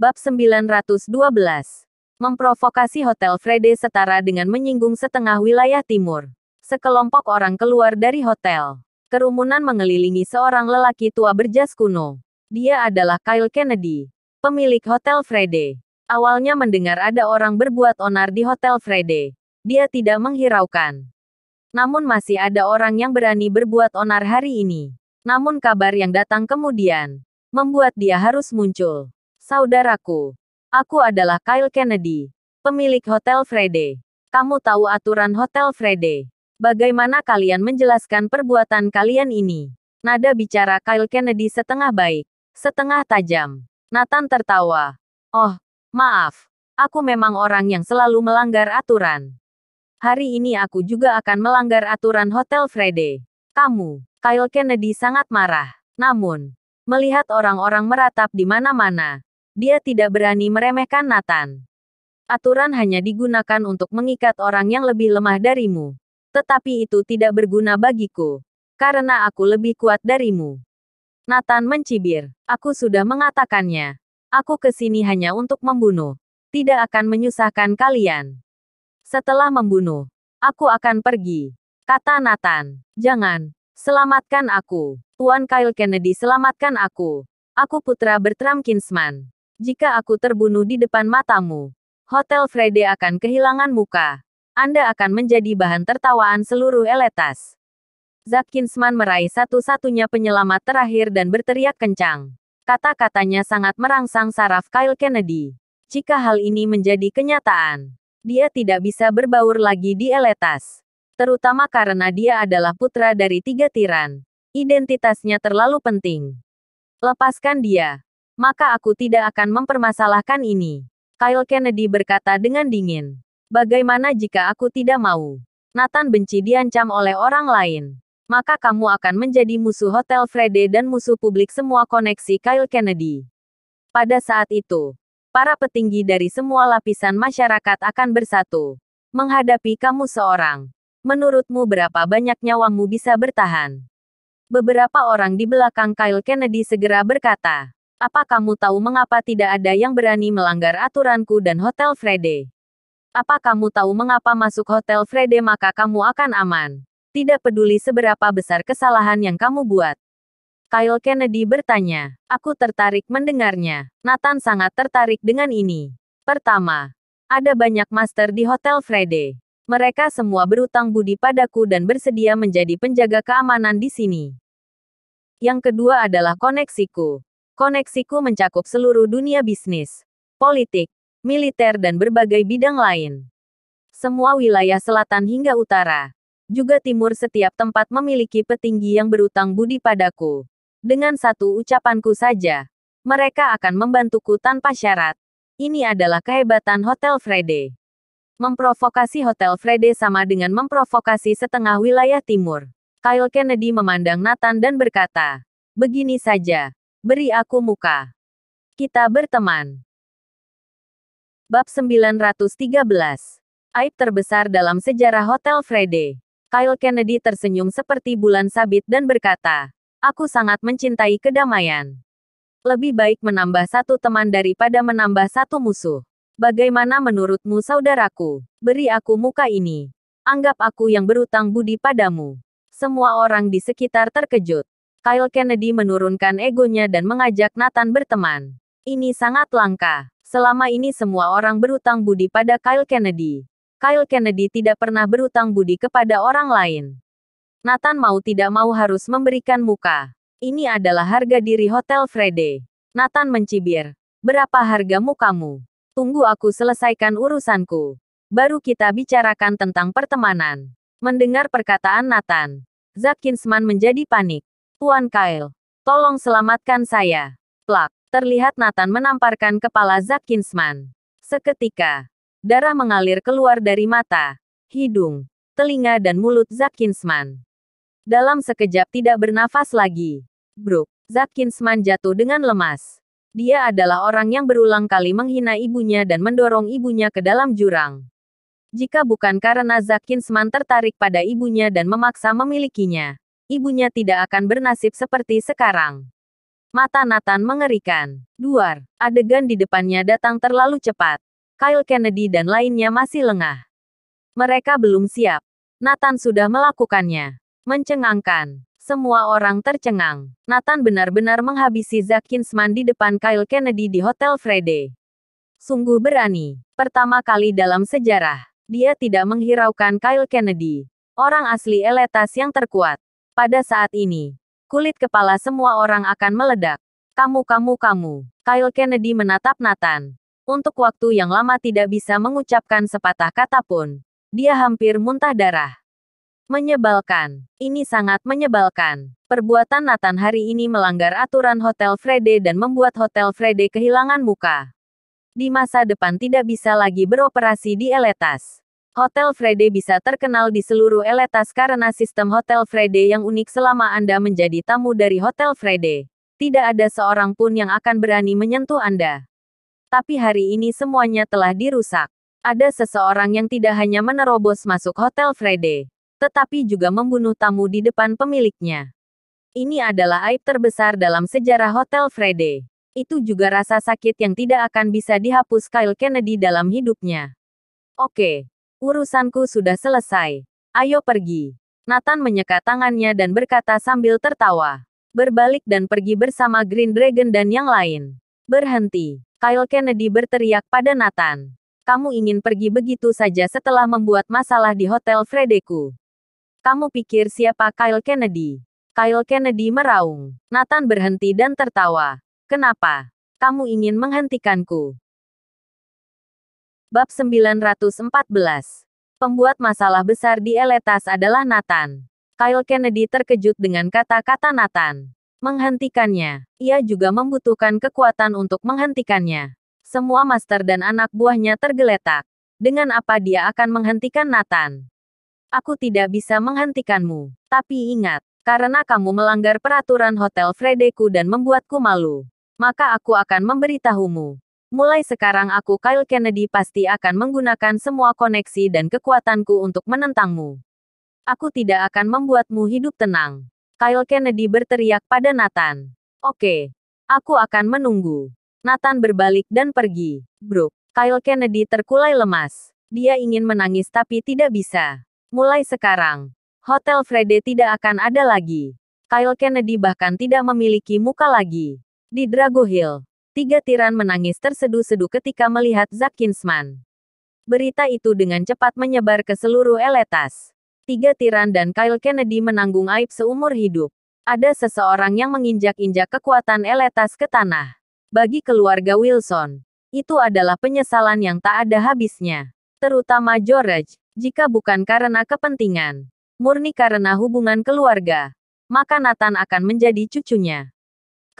Bab 912. Memprovokasi Hotel Frede setara dengan menyinggung setengah wilayah timur. Sekelompok orang keluar dari hotel. Kerumunan mengelilingi seorang lelaki tua berjas kuno. Dia adalah Kyle Kennedy, pemilik Hotel Frede. Awalnya mendengar ada orang berbuat onar di Hotel Frede. Dia tidak menghiraukan. Namun masih ada orang yang berani berbuat onar hari ini. Namun kabar yang datang kemudian membuat dia harus muncul. Saudaraku, aku adalah Kyle Kennedy, pemilik Hotel Frede. Kamu tahu aturan Hotel Frede. Bagaimana kalian menjelaskan perbuatan kalian ini? Nada bicara Kyle Kennedy setengah baik, setengah tajam. Nathan tertawa. Oh, maaf. Aku memang orang yang selalu melanggar aturan. Hari ini aku juga akan melanggar aturan Hotel Frede. Kamu, Kyle Kennedy sangat marah. Namun, melihat orang-orang meratap di mana-mana, dia tidak berani meremehkan Nathan. Aturan hanya digunakan untuk mengikat orang yang lebih lemah darimu. Tetapi itu tidak berguna bagiku. Karena aku lebih kuat darimu. Nathan mencibir. Aku sudah mengatakannya. Aku ke sini hanya untuk membunuh. Tidak akan menyusahkan kalian. Setelah membunuh, aku akan pergi. Kata Nathan. Jangan. Selamatkan aku. Tuan Kyle Kennedy selamatkan aku. Aku putra Bertram Kinsman. Jika aku terbunuh di depan matamu, Hotel Frede akan kehilangan muka. Anda akan menjadi bahan tertawaan seluruh eletas. Zakinsman meraih satu-satunya penyelamat terakhir dan berteriak kencang. Kata-katanya sangat merangsang saraf Kyle Kennedy. Jika hal ini menjadi kenyataan, dia tidak bisa berbaur lagi di eletas. Terutama karena dia adalah putra dari tiga tiran. Identitasnya terlalu penting. Lepaskan dia maka aku tidak akan mempermasalahkan ini. Kyle Kennedy berkata dengan dingin. Bagaimana jika aku tidak mau? Nathan benci diancam oleh orang lain. Maka kamu akan menjadi musuh Hotel Frede dan musuh publik semua koneksi Kyle Kennedy. Pada saat itu, para petinggi dari semua lapisan masyarakat akan bersatu. Menghadapi kamu seorang. Menurutmu berapa banyak nyawamu bisa bertahan? Beberapa orang di belakang Kyle Kennedy segera berkata, apa kamu tahu mengapa tidak ada yang berani melanggar aturanku dan Hotel Frede? Apa kamu tahu mengapa masuk Hotel Frede maka kamu akan aman? Tidak peduli seberapa besar kesalahan yang kamu buat. Kyle Kennedy bertanya. Aku tertarik mendengarnya. Nathan sangat tertarik dengan ini. Pertama, ada banyak master di Hotel Frede. Mereka semua berutang budi padaku dan bersedia menjadi penjaga keamanan di sini. Yang kedua adalah koneksiku. Koneksiku mencakup seluruh dunia bisnis, politik, militer dan berbagai bidang lain. Semua wilayah selatan hingga utara, juga timur setiap tempat memiliki petinggi yang berutang budi padaku. Dengan satu ucapanku saja, mereka akan membantuku tanpa syarat. Ini adalah kehebatan Hotel Frede. Memprovokasi Hotel Frede sama dengan memprovokasi setengah wilayah timur. Kyle Kennedy memandang Nathan dan berkata, Begini saja, Beri aku muka. Kita berteman. Bab 913. Aib terbesar dalam sejarah Hotel Frede. Kyle Kennedy tersenyum seperti bulan sabit dan berkata, Aku sangat mencintai kedamaian. Lebih baik menambah satu teman daripada menambah satu musuh. Bagaimana menurutmu saudaraku? Beri aku muka ini. Anggap aku yang berutang budi padamu. Semua orang di sekitar terkejut. Kyle Kennedy menurunkan egonya dan mengajak Nathan berteman. Ini sangat langka. Selama ini semua orang berutang budi pada Kyle Kennedy. Kyle Kennedy tidak pernah berutang budi kepada orang lain. Nathan mau tidak mau harus memberikan muka. Ini adalah harga diri Hotel Frede. Nathan mencibir. Berapa harga mukamu? Tunggu aku selesaikan urusanku. Baru kita bicarakan tentang pertemanan. Mendengar perkataan Nathan, Zakinsman menjadi panik. Tuan Kyle, tolong selamatkan saya. Plak, terlihat Nathan menamparkan kepala Zack Kinsman. Seketika, darah mengalir keluar dari mata, hidung, telinga dan mulut Zack Kinsman. Dalam sekejap tidak bernafas lagi. Bro, Zack Kinsman jatuh dengan lemas. Dia adalah orang yang berulang kali menghina ibunya dan mendorong ibunya ke dalam jurang. Jika bukan karena Zakinsman tertarik pada ibunya dan memaksa memilikinya, ibunya tidak akan bernasib seperti sekarang. Mata Nathan mengerikan. Duar, adegan di depannya datang terlalu cepat. Kyle Kennedy dan lainnya masih lengah. Mereka belum siap. Nathan sudah melakukannya. Mencengangkan. Semua orang tercengang. Nathan benar-benar menghabisi Zach Kinsman di depan Kyle Kennedy di Hotel Frede. Sungguh berani. Pertama kali dalam sejarah, dia tidak menghiraukan Kyle Kennedy, orang asli Eletas yang terkuat. Pada saat ini, kulit kepala semua orang akan meledak. Kamu, kamu, kamu. Kyle Kennedy menatap Nathan. Untuk waktu yang lama tidak bisa mengucapkan sepatah kata pun. Dia hampir muntah darah. Menyebalkan. Ini sangat menyebalkan. Perbuatan Nathan hari ini melanggar aturan Hotel Frede dan membuat Hotel Frede kehilangan muka. Di masa depan tidak bisa lagi beroperasi di Eletas. Hotel Frede bisa terkenal di seluruh eletas karena sistem Hotel Frede yang unik selama Anda menjadi tamu dari Hotel Frede. Tidak ada seorang pun yang akan berani menyentuh Anda. Tapi hari ini semuanya telah dirusak. Ada seseorang yang tidak hanya menerobos masuk Hotel Frede, tetapi juga membunuh tamu di depan pemiliknya. Ini adalah aib terbesar dalam sejarah Hotel Frede. Itu juga rasa sakit yang tidak akan bisa dihapus Kyle Kennedy dalam hidupnya. Oke, Urusanku sudah selesai. Ayo pergi. Nathan menyeka tangannya dan berkata sambil tertawa. Berbalik dan pergi bersama Green Dragon dan yang lain. Berhenti. Kyle Kennedy berteriak pada Nathan. Kamu ingin pergi begitu saja setelah membuat masalah di Hotel Fredeku. Kamu pikir siapa Kyle Kennedy? Kyle Kennedy meraung. Nathan berhenti dan tertawa. Kenapa? Kamu ingin menghentikanku? Bab 914. Pembuat masalah besar di Eletas adalah Nathan. Kyle Kennedy terkejut dengan kata-kata Nathan. Menghentikannya. Ia juga membutuhkan kekuatan untuk menghentikannya. Semua master dan anak buahnya tergeletak. Dengan apa dia akan menghentikan Nathan? Aku tidak bisa menghentikanmu. Tapi ingat, karena kamu melanggar peraturan Hotel Fredeku dan membuatku malu, maka aku akan memberitahumu. Mulai sekarang aku Kyle Kennedy pasti akan menggunakan semua koneksi dan kekuatanku untuk menentangmu. Aku tidak akan membuatmu hidup tenang. Kyle Kennedy berteriak pada Nathan. Oke. Aku akan menunggu. Nathan berbalik dan pergi. Bro, Kyle Kennedy terkulai lemas. Dia ingin menangis tapi tidak bisa. Mulai sekarang, Hotel Frede tidak akan ada lagi. Kyle Kennedy bahkan tidak memiliki muka lagi. Di Drago Hill, Tiga tiran menangis tersedu-sedu ketika melihat Zak Kinsman. Berita itu dengan cepat menyebar ke seluruh eletas. Tiga tiran dan Kyle Kennedy menanggung aib seumur hidup. Ada seseorang yang menginjak-injak kekuatan eletas ke tanah. Bagi keluarga Wilson, itu adalah penyesalan yang tak ada habisnya. Terutama George, jika bukan karena kepentingan. Murni karena hubungan keluarga. Maka Nathan akan menjadi cucunya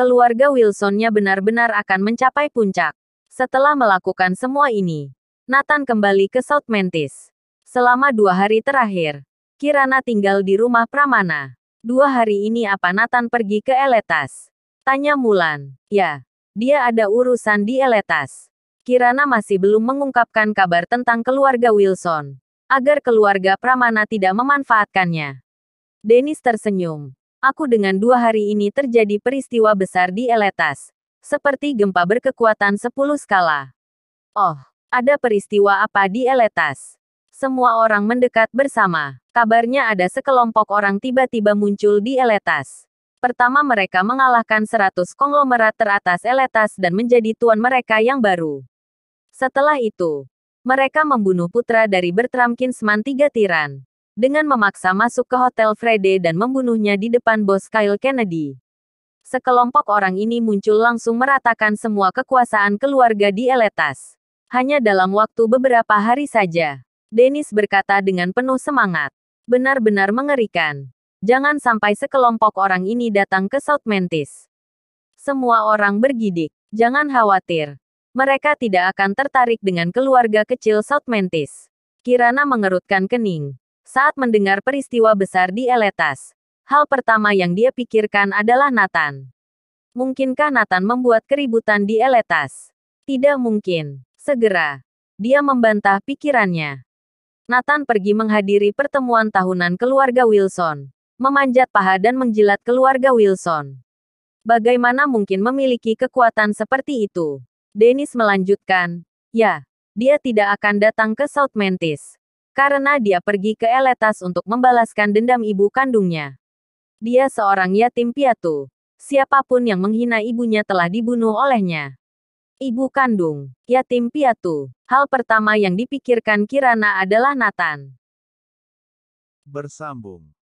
keluarga Wilsonnya benar-benar akan mencapai puncak. Setelah melakukan semua ini, Nathan kembali ke South Mantis. Selama dua hari terakhir, Kirana tinggal di rumah Pramana. Dua hari ini apa Nathan pergi ke Eletas? Tanya Mulan. Ya, dia ada urusan di Eletas. Kirana masih belum mengungkapkan kabar tentang keluarga Wilson, agar keluarga Pramana tidak memanfaatkannya. Dennis tersenyum aku dengan dua hari ini terjadi peristiwa besar di Eletas. Seperti gempa berkekuatan 10 skala. Oh, ada peristiwa apa di Eletas? Semua orang mendekat bersama. Kabarnya ada sekelompok orang tiba-tiba muncul di Eletas. Pertama mereka mengalahkan 100 konglomerat teratas Eletas dan menjadi tuan mereka yang baru. Setelah itu, mereka membunuh putra dari Bertram Kinsman tiga tiran dengan memaksa masuk ke hotel Frede dan membunuhnya di depan bos Kyle Kennedy. Sekelompok orang ini muncul langsung meratakan semua kekuasaan keluarga di Eletas. Hanya dalam waktu beberapa hari saja, Dennis berkata dengan penuh semangat. Benar-benar mengerikan. Jangan sampai sekelompok orang ini datang ke South Mantis. Semua orang bergidik. Jangan khawatir. Mereka tidak akan tertarik dengan keluarga kecil South Mantis. Kirana mengerutkan kening saat mendengar peristiwa besar di Eletas. Hal pertama yang dia pikirkan adalah Nathan. Mungkinkah Nathan membuat keributan di Eletas? Tidak mungkin. Segera, dia membantah pikirannya. Nathan pergi menghadiri pertemuan tahunan keluarga Wilson, memanjat paha dan menjilat keluarga Wilson. Bagaimana mungkin memiliki kekuatan seperti itu? Dennis melanjutkan, "Ya, dia tidak akan datang ke South Mantis karena dia pergi ke Eletas untuk membalaskan dendam ibu kandungnya. Dia seorang yatim piatu. Siapapun yang menghina ibunya telah dibunuh olehnya. Ibu kandung, yatim piatu. Hal pertama yang dipikirkan Kirana adalah Nathan. Bersambung.